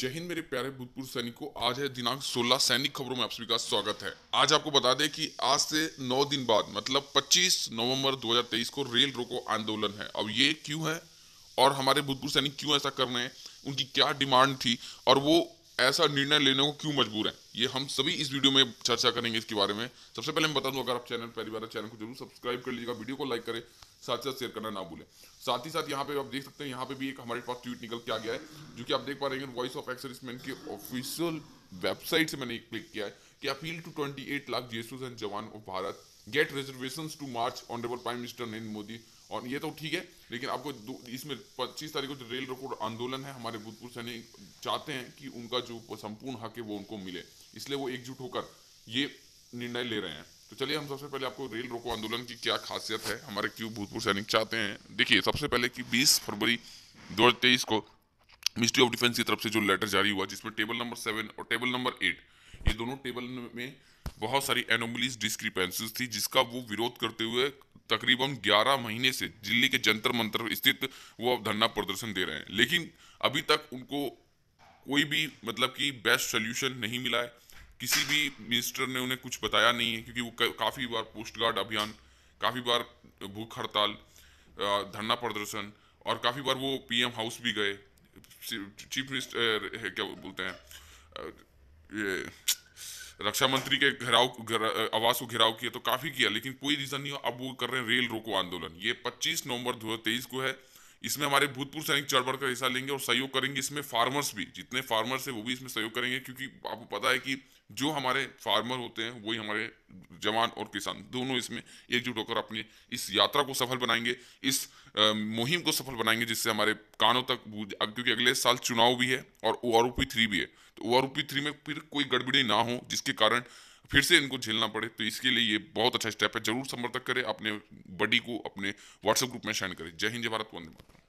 जय हिंद मेरे प्यारे भूतपूर्व सैनिकों आज है दिनांक 16 सैनिक खबरों में आप सभी का स्वागत है आज आपको बता दें कि आज से 9 दिन बाद मतलब 25 नवंबर 2023 को रेल रोको आंदोलन है अब ये क्यों है और हमारे भूतपूर्व सैनिक क्यों ऐसा कर रहे हैं उनकी क्या डिमांड थी और वो ऐसा निर्णय लेने को क्यों मजबूर है ये हम सभी इस वीडियो में चर्चा करेंगे इसके बारे में सबसे पहले मैं बता दूं अगर आप चैनल पहली बार चैनल को जरूर सब्सक्राइब कर लीजिएगा वीडियो को लाइक करें साथ साथ शेयर करना ना भूलें साथ ही साथ यहाँ पे आप देख सकते हैं यहाँ पे भी एक हमारे पास ट्वीट निकल के आ गया है जो कि आप देख पा रहे हैं वॉइस ऑफ एक्सरिसमैन की ऑफिशियल वेबसाइट से मैंने क्लिक किया है कि अपील टू ट्वेंटी लाख जेसूस and jawan of Bharat gate reservation to March honourable prime minister Narendra Modi और ये तो ठीक है लेकिन आपको इसमें 25 तारीख को जो रेल रोको आंदोलन है हमारे भूतपूर्व सैनिक चाहते हैं कि उनका जो संपूर्ण हक है वो उनको मिले इसलिए वो एकजुट होकर ये निर्णय ले रहे हैं तो चलिए हम सबसे पहले आपको रेल रोको आंदोलन की क्या खासियत है हमारे क्यों भूतपूर्व सैनिक चाहते हैं देखिए सबसे पहले कि 20 फरवरी 2023 को मिनिस्ट्री ऑफ डिफेंस की तरफ से जो लेटर जारी हुआ जिसमें टेबल नंबर सेवन और टेबल नंबर एट ये दोनों टेबल में बहुत सारी एनोमलीज डिस्क्रिपेंसीज थी जिसका वो विरोध करते हुए तकरीबन 11 महीने से दिल्ली के जंतर मंतर स्थित वो अब धरना प्रदर्शन दे रहे हैं लेकिन अभी तक उनको कोई भी मतलब कि बेस्ट सोल्यूशन नहीं मिला है किसी भी मिनिस्टर ने उन्हें कुछ बताया नहीं है क्योंकि वो काफ़ी बार पोस्ट गार्ड अभियान काफ़ी बार भूख हड़ताल धरना प्रदर्शन और काफ़ी बार वो पीएम हाउस भी गए चीफ मिनिस्टर क्या बोलते हैं रक्षा मंत्री के घेराव आवास को घेराव किया तो काफी किया लेकिन कोई रीजन नहीं अब वो कर रहे हैं रेल रोको आंदोलन ये 25 नवंबर 2023 को है इसमें हमारे भूतपूर्व सैनिक चढ़ बढ़कर हिस्सा लेंगे और सहयोग करेंगे इसमें फार्मर्स भी जितने फार्मर्स हैं वो भी इसमें सहयोग करेंगे क्योंकि आपको पता है कि जो हमारे फार्मर होते हैं वही हमारे जवान और किसान दोनों इसमें एकजुट होकर अपनी इस यात्रा को सफल बनाएंगे इस मुहिम को सफल बनाएंगे जिससे हमारे कानों तक क्योंकि अगले साल चुनाव भी है और ओ आर थ्री भी है तो ओ आर थ्री में फिर कोई गड़बड़ी ना हो जिसके कारण फिर से इनको झेलना पड़े तो इसके लिए ये बहुत अच्छा स्टेप है जरूर समर्थक करें अपने बडी को अपने व्हाट्सएप ग्रुप में शेयर करें जय हिंद जय भारत वंदे मातरम